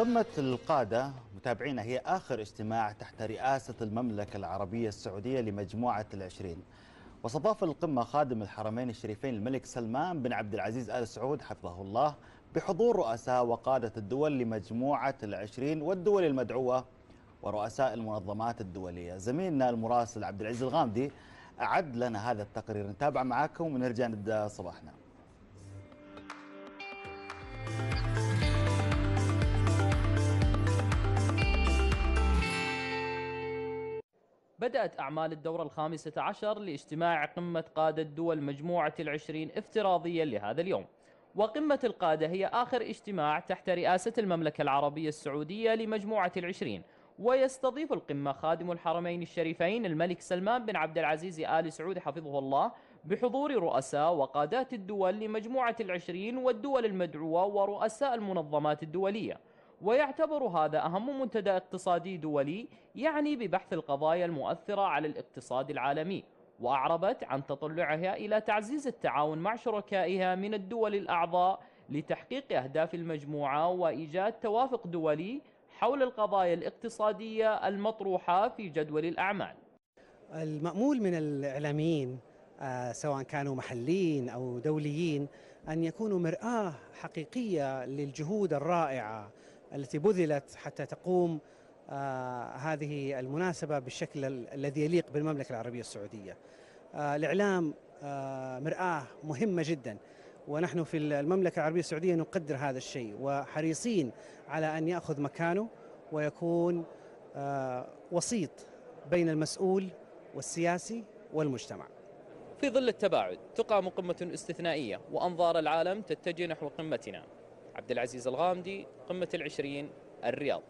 قمة القادة متابعينا هي آخر اجتماع تحت رئاسة المملكة العربية السعودية لمجموعة العشرين واستضاف القمة خادم الحرمين الشريفين الملك سلمان بن عبد العزيز آل سعود حفظه الله بحضور رؤساء وقادة الدول لمجموعة العشرين والدول المدعوة ورؤساء المنظمات الدولية زميلنا المراسل عبد العزيز الغامدي أعد لنا هذا التقرير نتابع معكم ونرجع نبدأ صباحنا بدأت أعمال الدورة الخامسة عشر لاجتماع قمة قادة دول مجموعة العشرين افتراضيا لهذا اليوم وقمة القادة هي آخر اجتماع تحت رئاسة المملكة العربية السعودية لمجموعة العشرين ويستضيف القمة خادم الحرمين الشريفين الملك سلمان بن عبد العزيز آل سعود حفظه الله بحضور رؤساء وقادات الدول لمجموعة العشرين والدول المدعوة ورؤساء المنظمات الدولية ويعتبر هذا أهم منتدى اقتصادي دولي يعني ببحث القضايا المؤثرة على الاقتصاد العالمي وأعربت عن تطلعها إلى تعزيز التعاون مع شركائها من الدول الأعضاء لتحقيق أهداف المجموعة وإيجاد توافق دولي حول القضايا الاقتصادية المطروحة في جدول الأعمال المأمول من الإعلاميين آه، سواء كانوا محليين أو دوليين أن يكونوا مرآة حقيقية للجهود الرائعة التي بذلت حتى تقوم آه، هذه المناسبة بالشكل الذي يليق بالمملكة العربية السعودية آه، الإعلام آه، مرآة مهمة جدا ونحن في المملكة العربية السعودية نقدر هذا الشيء وحريصين على أن يأخذ مكانه ويكون وسيط بين المسؤول والسياسي والمجتمع في ظل التباعد تقام قمة استثنائية وأنظار العالم تتجه نحو قمتنا عبد العزيز الغامدي قمة العشرين الرياض